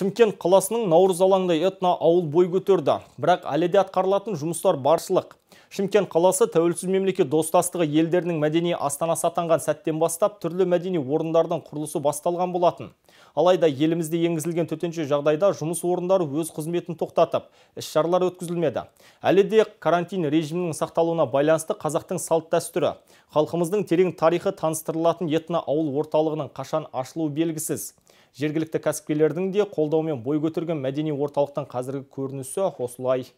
Шымкент қаласының наурыз алаңында этно ауыл бой көтерді, бірақ әлі де атқарылатын жұмыстар баршылық. Шымкент қаласы тәуелсіз мемлекет достастығы елдерінің мәдени астанасы атанған сәттен бастап түрлі мәдени орындардың құрылысы басталған болатын. Алайда елімізде енгізілген төтенше жағдайда жұмыс орындары өз қызметін тоқтатып, іс-шаралар өткізілмеді. Әлі де карантин режимінің сақталуына байланысты қазақтың салт дәстүрі, халқымыздың терең тарихы таныстырылатын етна ауыл орталығының қашан ашылуы белгісіз жергілікті кәсіпкерлердің де қолдауымен бой көтерген мәдени орталықтың қазіргі көрінісі осылай